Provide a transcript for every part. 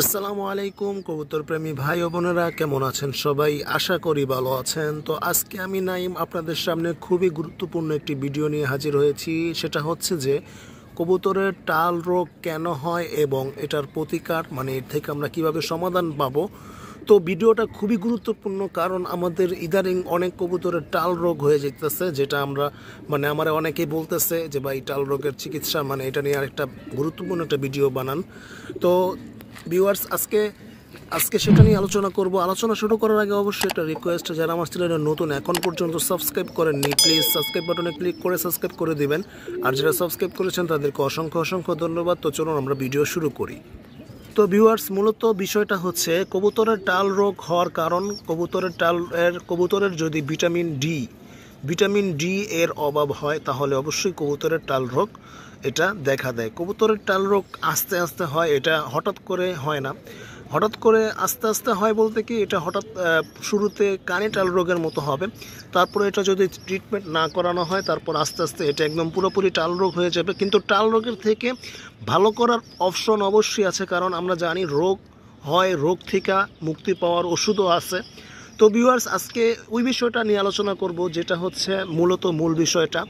আসসালামু আলাইকুম কবুতর প্রেমী ভাই ও বোনেরা কেমন আছেন সবাই আশা করি ভালো আছেন তো আজকে আমি নাইম আপনাদের সামনে খুবই গুরুত্বপূর্ণ একটি ভিডিও নিয়ে হাজির হয়েছি সেটা হচ্ছে যে কবুতরের টাল রোগ কেন হয় এবং এটার প্রতিকার মানে এর থেকে আমরা কিভাবে সমাধান পাব তো ভিডিওটা খুবই গুরুত্বপূর্ণ কারণ আমাদের ইদানিং অনেক কবুতরের টাল রোগ হয়ে যেতেছে যেটা আমরা মানে আমার অনেকেই বলতেছে যে ভাই টাল রোগের চিকিৎসা মানে এটা নিয়ে আরেকটা গুরুত্বপূর্ণ একটা ভিডিও বানান তো ভিউয়ার্স আজকে আজকে সেটা নিয়ে আলোচনা করব আলোচনা শুরু করার আগে অবশ্যই একটা রিকোয়েস্ট যারা আমার চ্যানেলে নতুন এখন পর্যন্ত সাবস্ক্রাইব করেননি প্লিজ সাবস্ক্রাইব বাটনে ক্লিক করে সাবস্ক্রাইব করে দিবেন আর যারা সাবস্ক্রাইব করেছেন তাদেরকে অসংখ্য অসংখ্য ধন্যবাদ তো চলুন আমরা ভিডিও শুরু করি তো ভিউয়ার্স মূলত বিষয়টা হচ্ছে কবুতরের টাল রোগ হওয়ার কারণ কবুতরের টাল এর কবুতরের যদি ভিটামিন ডি ভিটামিন ডি এর অভাব হয় তাহলে অবশ্যই কবুতরের টাল রোগ এটা দেখা দেয় কবুতরের টাল রোগ আস্তে আস্তে হয় এটা হঠাৎ করে হয় না হঠাৎ করে আস্তে আস্তে হয় বলতে কি এটা হঠাৎ শুরুতে কানে টাল রোগের মতো হবে তারপরে এটা যদি ট্রিটমেন্ট না করানো হয় তারপর আস্তে আস্তে এটা একদম পুরোপুরি টাল রোগ হয়ে যাবে কিন্তু টাল রোগের থেকে ভালো করার অপশন অবশ্যই আছে কারণ আমরা জানি রোগ হয় রোগ থেকে মুক্তি পাওয়ার ওষুধও আছে তো ভিউয়ার্স আজকে ওই বিষয়টা নিয়ে আলোচনা করব যেটা হচ্ছে মূলত মূল বিষয়টা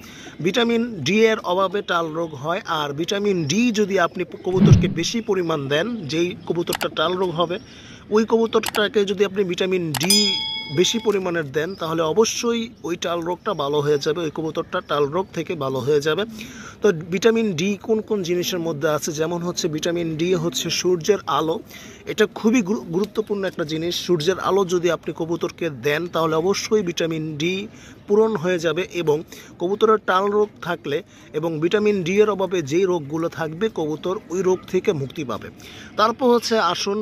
ভিটামিন ডি এর অভাবে টাল রোগ হয় আর ভিটামিন ডি যদি আপনি কবুতরকে বেশি পরিমাণ দেন যেই কবুতরটা টাল রোগ হবে ওই কবুতরটাকে যদি আপনি ভিটামিন ডি বেশি পরিমাণের দেন তাহলে অবশ্যই ওই টাল রোগটা ভালো হয়ে যাবে ওই কবুতরটা টাল রোগ থেকে ভালো হয়ে যাবে তো ভিটামিন ডি কোন কোন জিনিসের মধ্যে আছে যেমন হচ্ছে ভিটামিন ডি হচ্ছে সূর্যের আলো এটা খুবই গুরুত্বপূর্ণ একটা জিনিস সূর্যের আলো যদি আপনি কবুতরকে দেন তাহলে অবশ্যই ভিটামিন ডি পূরণ হয়ে যাবে এবং কবুতরের টাল রোগ থাকলে এবং ভিটামিন ডি এর অভাবে যেই রোগগুলো থাকবে কবুতর ওই রোগ থেকে মুক্তি পাবে তারপর হচ্ছে আসুন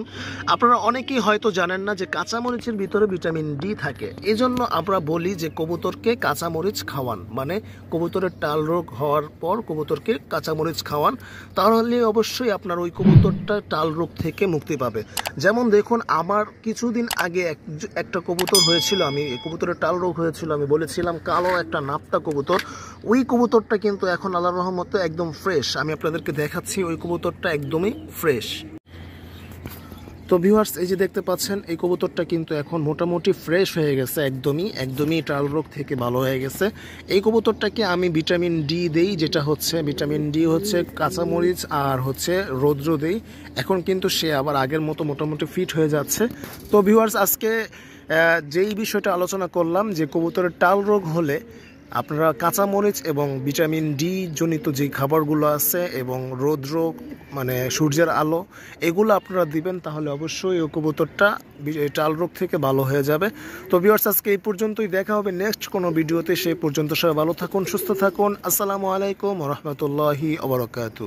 আপনারা অনেকেই হয়তো জানেন না যে কাঁচামরিচের ভিতরে ভিটামিন ডি থাকে এজন্য আমরা বলি যে কবুতরকে কাঁচামরিচ খাওয়ান মানে কবুতরের টাল রোগ হওয়ার পর কবুতরকে কাঁচামরিচ খাওয়ান তাহলে অবশ্যই আপনার ওই কবুতরটা টাল রোগ থেকে মুক্তি পাবে যেমন দেখুন আমার কিছুদিন আগে একটা কবুতর হয়েছিল আমি কবুতরের টাল রোগ হয়েছিল আমি বলেছি কিনেছিলাম কালো একটা নাপ্তা কবুতর ওই কবুতরটা কিন্তু এখন আল্লাহ রহমতে একদম ফ্রেশ আমি আপনাদেরকে দেখাচ্ছি ওই কবুতরটা একদমই ফ্রেশ তো ভিউয়ার্স এই যে দেখতে পাচ্ছেন এই কবুতরটা কিন্তু এখন মোটামুটি ফ্রেশ হয়ে গেছে একদমই একদমই টাল রোগ থেকে ভালো হয়ে গেছে এই কবুতরটাকে আমি ভিটামিন ডি দেই যেটা হচ্ছে ভিটামিন ডি হচ্ছে কাঁচামরিচ আর হচ্ছে রৌদ্র দেই এখন কিন্তু সে আবার আগের মতো মোটামুটি ফিট হয়ে যাচ্ছে তো ভিউয়ার্স আজকে যেই বিষয়টা আলোচনা করলাম যে কবুতরের টাল রোগ হলে আপনারা কাঁচামরিচ এবং ভিটামিন ডি জনিত যে খাবারগুলো আছে এবং রোদ রোগ মানে সূর্যের আলো এগুলো আপনারা দিবেন তাহলে অবশ্যই ও কবুতরটা টাল রোগ থেকে ভালো হয়ে যাবে তো বিয়ার্স আজকে এই পর্যন্তই দেখা হবে নেক্সট কোনো ভিডিওতে সেই পর্যন্ত সবাই ভালো থাকুন সুস্থ থাকুন আসসালামু আলাইকুম রহমতুল্লাহি আবরকাতু